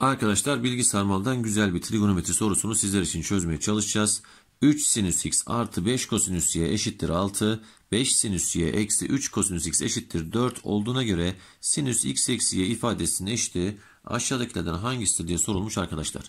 Arkadaşlar bilgi sarmalından güzel bir trigonometri sorusunu sizler için çözmeye çalışacağız. 3 sinüs x artı 5 kosinüs y eşittir 6, 5 sinüs y eksi 3 kosinüs x eşittir 4 olduğuna göre sinüs x eksi y ifadesinin eşiti aşağıdakilerden hangisidir diye sorulmuş arkadaşlar.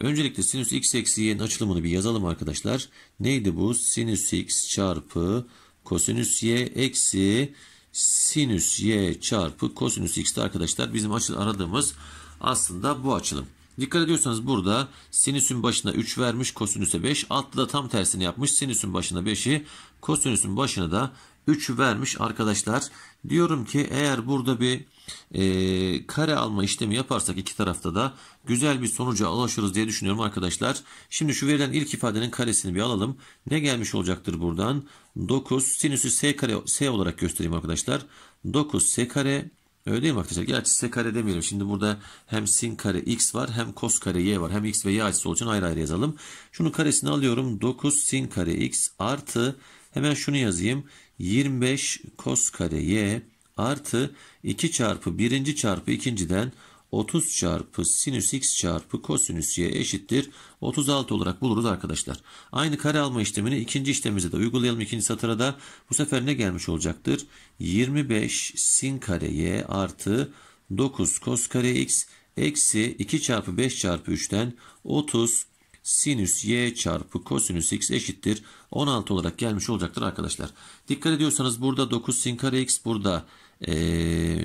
Öncelikle sinüs x eksi y'nin açılımını bir yazalım arkadaşlar. Neydi bu? Sinüs x çarpı kosinüs y eksi sinüs y çarpı kosinüs x'ti arkadaşlar. Bizim aradığımız aslında bu açılım. Dikkat ediyorsanız burada sinüsün başına 3 vermiş kosinüse 5. Altta da tam tersini yapmış. Sinüsün başına 5'i kosinüsün başına da 3 vermiş arkadaşlar. Diyorum ki eğer burada bir e, kare alma işlemi yaparsak iki tarafta da güzel bir sonuca ulaşırız diye düşünüyorum arkadaşlar. Şimdi şu verilen ilk ifadenin karesini bir alalım. Ne gelmiş olacaktır buradan? 9 sinüsü s kare s olarak göstereyim arkadaşlar. 9 s kare Öyle değil mi arkadaşlar? Gerçi size kare demeyelim. Şimdi burada hem sin kare x var hem kos kare y var. Hem x ve y açısı olduğu için ayrı ayrı yazalım. Şunun karesini alıyorum. 9 sin kare x artı hemen şunu yazayım. 25 kos kare y artı 2 çarpı birinci çarpı ikinciden 30 çarpı sinüs x çarpı kosinüs y eşittir 36 olarak buluruz arkadaşlar. Aynı kare alma işlemini ikinci işlemimize de uygulayalım. ikinci satıra da bu sefer ne gelmiş olacaktır? 25 sin kare y artı 9 kos kare x eksi 2 çarpı 5 çarpı 3'ten 30 sinüs y çarpı kosinüs x eşittir 16 olarak gelmiş olacaktır arkadaşlar. Dikkat ediyorsanız burada 9 sin kare x burada e,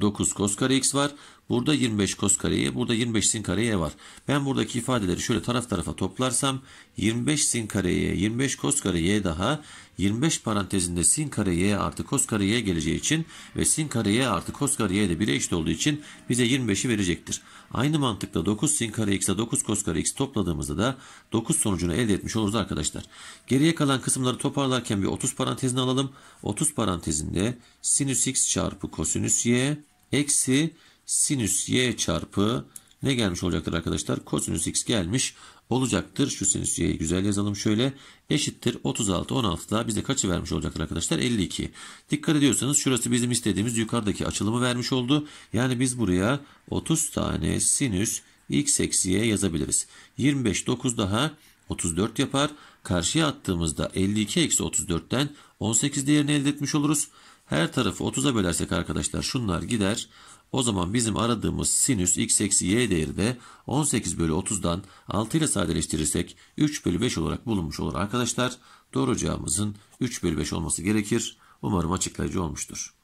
9 cos kare x var. Burada 25 kos kareye, burada 25 sin kareye var. Ben buradaki ifadeleri şöyle taraf tarafa toplarsam 25 sin kareye, 25 cos kareye daha 25 parantezinde sin kareye artı cos kareye geleceği için ve sin kareye artı cos kareye de 1'e eşit olduğu için bize 25'i verecektir. Aynı mantıkla 9 sin kare x'e 9 kos kare x topladığımızda da 9 sonucunu elde etmiş oluruz arkadaşlar. Geriye kalan kısımları toparlarken bir 30 parantezini alalım. 30 parantezinde sinüs x x çarpı kosinüs y eksi sinüs y çarpı ne gelmiş olacaktır arkadaşlar? Kosinüs x gelmiş olacaktır. Şu sinüs y'yi güzel yazalım şöyle. Eşittir 36 16 daha bize kaçı vermiş olacaktır arkadaşlar? 52. Dikkat ediyorsanız şurası bizim istediğimiz yukarıdaki açılımı vermiş oldu. Yani biz buraya 30 tane sinüs x eksi y yazabiliriz. 25 9 daha 34 yapar. Karşıya attığımızda 52 eksi 34'ten 18 değerini elde etmiş oluruz. Her tarafı 30'a bölersek arkadaşlar şunlar gider. O zaman bizim aradığımız sinüs x eksi y değeri de 18 bölü 30'dan 6 ile sadeleştirirsek 3 bölü 5 olarak bulunmuş olur arkadaşlar. Doğru cevabımızın 3 bölü 5 olması gerekir. Umarım açıklayıcı olmuştur.